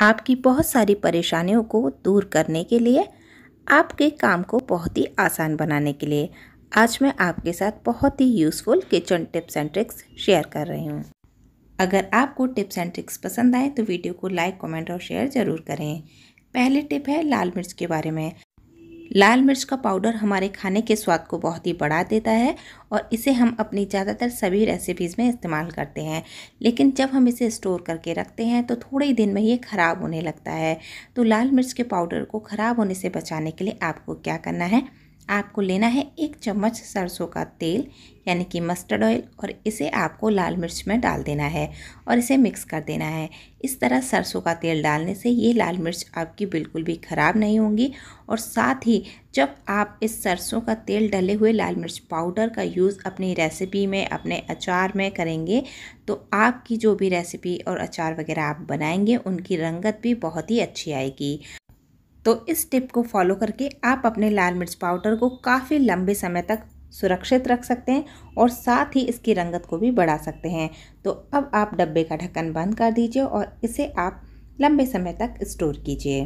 आपकी बहुत सारी परेशानियों को दूर करने के लिए आपके काम को बहुत ही आसान बनाने के लिए आज मैं आपके साथ बहुत ही useful kitchen tips and tricks share कर रही हूँ अगर आपको टिप्स एंड ट्रिक्स पसंद आए तो वीडियो को लाइक कमेंट और शेयर ज़रूर करें पहले टिप है लाल मिर्च के बारे में लाल मिर्च का पाउडर हमारे खाने के स्वाद को बहुत ही बढ़ा देता है और इसे हम अपनी ज़्यादातर सभी रेसिपीज़ में इस्तेमाल करते हैं लेकिन जब हम इसे स्टोर करके रखते हैं तो थोड़े ही दिन में ये ख़राब होने लगता है तो लाल मिर्च के पाउडर को ख़राब होने से बचाने के लिए आपको क्या करना है आपको लेना है एक चम्मच सरसों का तेल यानी कि मस्टर्ड ऑयल और इसे आपको लाल मिर्च में डाल देना है और इसे मिक्स कर देना है इस तरह सरसों का तेल डालने से ये लाल मिर्च आपकी बिल्कुल भी ख़राब नहीं होंगी और साथ ही जब आप इस सरसों का तेल डले हुए लाल मिर्च पाउडर का यूज़ अपनी रेसिपी में अपने अचार में करेंगे तो आपकी जो भी रेसिपी और अचार वगैरह आप बनाएंगे उनकी रंगत भी बहुत ही अच्छी आएगी तो इस टिप को फॉलो करके आप अपने लाल मिर्च पाउडर को काफ़ी लंबे समय तक सुरक्षित रख सकते हैं और साथ ही इसकी रंगत को भी बढ़ा सकते हैं तो अब आप डब्बे का ढक्कन बंद कर दीजिए और इसे आप लंबे समय तक स्टोर कीजिए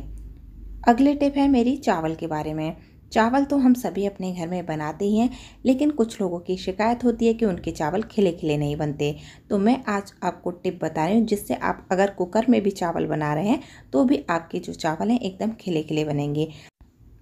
अगली टिप है मेरी चावल के बारे में चावल तो हम सभी अपने घर में बनाते ही हैं लेकिन कुछ लोगों की शिकायत होती है कि उनके चावल खिले खिले नहीं बनते तो मैं आज आपको टिप बता रही हूँ जिससे आप अगर कुकर में भी चावल बना रहे हैं तो भी आपके जो चावल हैं एकदम खिले खिले बनेंगे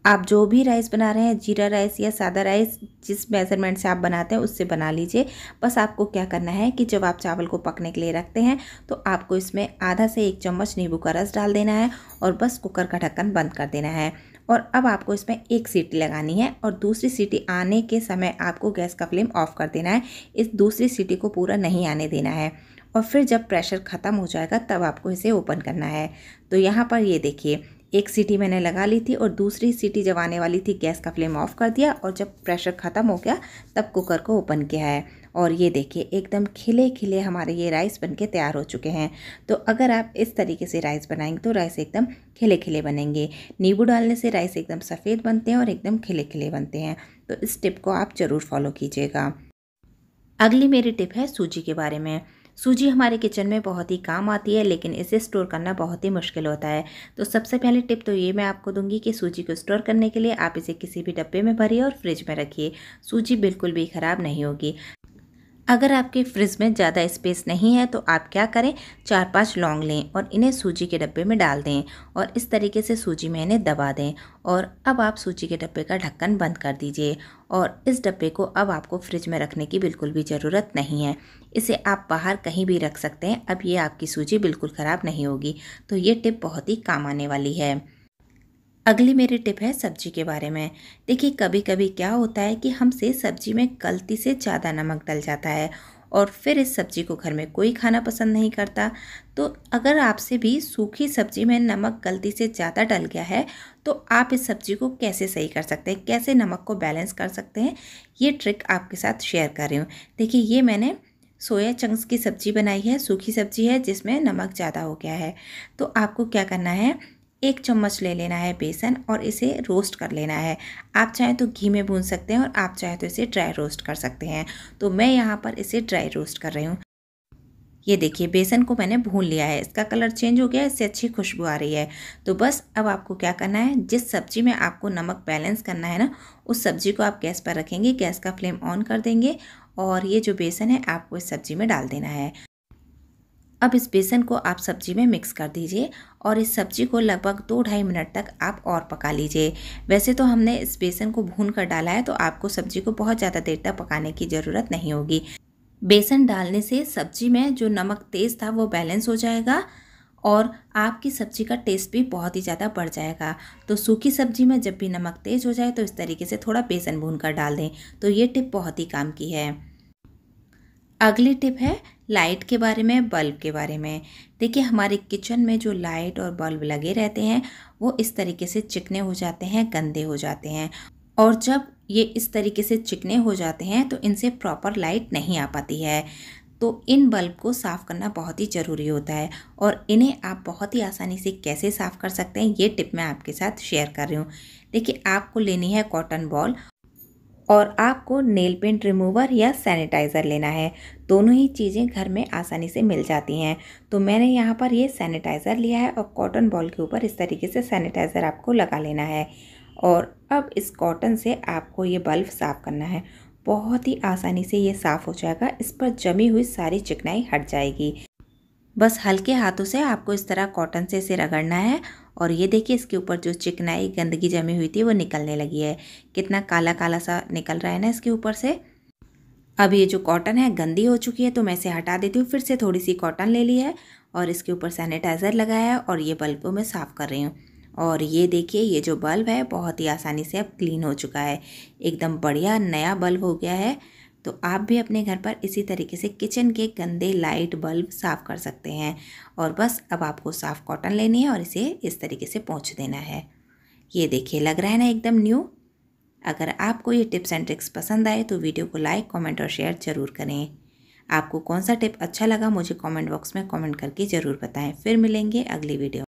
आप जो भी राइस बना रहे हैं जीरा राइस या सादा राइस जिस मेज़रमेंट से आप बनाते हैं उससे बना लीजिए बस आपको क्या करना है कि जब आप चावल को पकने के लिए रखते हैं तो आपको इसमें आधा से एक चम्मच नींबू का रस डाल देना है और बस कुकर का ढक्कन बंद कर देना है और अब आपको इसमें एक सीटी लगानी है और दूसरी सीटी आने के समय आपको गैस का फ्लेम ऑफ कर देना है इस दूसरी सीटी को पूरा नहीं आने देना है और फिर जब प्रेशर ख़त्म हो जाएगा तब आपको इसे ओपन करना है तो यहाँ पर ये देखिए एक सीटी मैंने लगा ली थी और दूसरी सीटी जब आने वाली थी गैस का फ्लेम ऑफ कर दिया और जब प्रेशर ख़त्म हो गया तब कुकर को ओपन किया है और ये देखिए एकदम खिले खिले हमारे ये राइस बन के तैयार हो चुके हैं तो अगर आप इस तरीके से राइस बनाएंगे तो राइस एकदम खिले खिले बनेंगे नींबू डालने से राइस एकदम सफ़ेद बनते हैं और एकदम खिले खिले बनते हैं तो इस टिप को आप ज़रूर फॉलो कीजिएगा अगली मेरी टिप है सूजी के बारे में सूजी हमारे किचन में बहुत ही काम आती है लेकिन इसे स्टोर करना बहुत ही मुश्किल होता है तो सबसे पहले टिप तो ये मैं आपको दूंगी कि सूजी को स्टोर करने के लिए आप इसे किसी भी डब्बे में भरिए और फ्रिज में रखिए सूजी बिल्कुल भी ख़राब नहीं होगी अगर आपके फ्रिज में ज़्यादा स्पेस नहीं है तो आप क्या करें चार पांच लौंग लें और इन्हें सूजी के डब्बे में डाल दें और इस तरीके से सूजी में इन्हें दबा दें और अब आप सूजी के डब्बे का ढक्कन बंद कर दीजिए और इस डब्बे को अब आपको फ्रिज में रखने की बिल्कुल भी ज़रूरत नहीं है इसे आप बाहर कहीं भी रख सकते हैं अब ये आपकी सूजी बिल्कुल ख़राब नहीं होगी तो ये टिप बहुत ही काम आने वाली है अगली मेरी टिप है सब्जी के बारे में देखिए कभी कभी क्या होता है कि हमसे सब्जी में गलती से ज़्यादा नमक डल जाता है और फिर इस सब्ज़ी को घर में कोई खाना पसंद नहीं करता तो अगर आपसे भी सूखी सब्ज़ी में नमक गलती से ज़्यादा डल गया है तो आप इस सब्ज़ी को कैसे सही कर सकते हैं कैसे नमक को बैलेंस कर सकते हैं ये ट्रिक आपके साथ शेयर कर रही हूँ देखिए ये मैंने सोया चंक्स की सब्ज़ी बनाई है सूखी सब्ज़ी है जिसमें नमक ज़्यादा हो गया है तो आपको क्या करना है एक चम्मच ले लेना है बेसन और इसे रोस्ट कर लेना है आप चाहे तो घी में भून सकते हैं और आप चाहे तो इसे ड्राई रोस्ट कर सकते हैं तो मैं यहाँ पर इसे ड्राई रोस्ट कर रही हूँ ये देखिए बेसन को मैंने भून लिया है इसका कलर चेंज हो गया है इससे अच्छी खुशबू आ रही है तो बस अब आपको क्या करना है जिस सब्ज़ी में आपको नमक बैलेंस करना है ना उस सब्ज़ी को आप गैस पर रखेंगे गैस का फ्लेम ऑन कर देंगे और ये जो बेसन है आपको इस सब्ज़ी में डाल देना है अब इस बेसन को आप सब्जी में मिक्स कर दीजिए और इस सब्जी को लगभग दो ढाई मिनट तक आप और पका लीजिए वैसे तो हमने इस बेसन को भून कर डाला है तो आपको सब्जी को बहुत ज़्यादा देर तक पकाने की ज़रूरत नहीं होगी बेसन डालने से सब्जी में जो नमक तेज़ था वो बैलेंस हो जाएगा और आपकी सब्जी का टेस्ट भी बहुत ही ज़्यादा बढ़ जाएगा तो सूखी सब्जी में जब भी नमक तेज़ हो जाए तो इस तरीके से थोड़ा बेसन भून कर डाल दें तो ये टिप बहुत ही काम की है अगली टिप है लाइट के बारे में बल्ब के बारे में देखिए हमारे किचन में जो लाइट और बल्ब लगे रहते हैं वो इस तरीके से चिकने हो जाते हैं गंदे हो जाते हैं और जब ये इस तरीके से चिकने हो जाते हैं तो इनसे प्रॉपर लाइट नहीं आ पाती है तो इन बल्ब को साफ़ करना बहुत ही ज़रूरी होता है और इन्हें आप बहुत ही आसानी से कैसे साफ़ कर सकते हैं ये टिप मैं आपके साथ शेयर कर रही हूँ देखिए आपको लेनी है कॉटन बॉल और आपको नेल पेंट रिमूवर या सैनिटाइज़र लेना है दोनों ही चीज़ें घर में आसानी से मिल जाती हैं तो मैंने यहाँ पर ये सैनिटाइज़र लिया है और कॉटन बॉल के ऊपर इस तरीके से सैनिटाइज़र आपको लगा लेना है और अब इस कॉटन से आपको ये बल्ब साफ़ करना है बहुत ही आसानी से ये साफ़ हो जाएगा इस पर जमी हुई सारी चिकनाई हट जाएगी बस हल्के हाथों से आपको इस तरह कॉटन से इसे रगड़ना है और ये देखिए इसके ऊपर जो चिकनाई गंदगी जमी हुई थी वो निकलने लगी है कितना काला काला सा निकल रहा है ना इसके ऊपर से अब ये जो कॉटन है गंदी हो चुकी है तो मैं इसे हटा देती हूँ फिर से थोड़ी सी कॉटन ले ली है और इसके ऊपर सैनिटाइज़र लगाया है और ये बल्ब को मैं साफ़ कर रही हूँ और ये देखिए ये जो बल्ब है बहुत ही आसानी से अब क्लीन हो चुका है एकदम बढ़िया नया बल्ब हो गया है तो आप भी अपने घर पर इसी तरीके से किचन के गंदे लाइट बल्ब साफ़ कर सकते हैं और बस अब आपको साफ़ कॉटन लेनी है और इसे इस तरीके से पहुँच देना है ये देखिए लग रहा है ना एकदम न्यू अगर आपको ये टिप्स एंड ट्रिक्स पसंद आए तो वीडियो को लाइक कमेंट और शेयर ज़रूर करें आपको कौन सा टिप अच्छा लगा मुझे कमेंट बॉक्स में कमेंट करके ज़रूर बताएं फिर मिलेंगे अगली वीडियो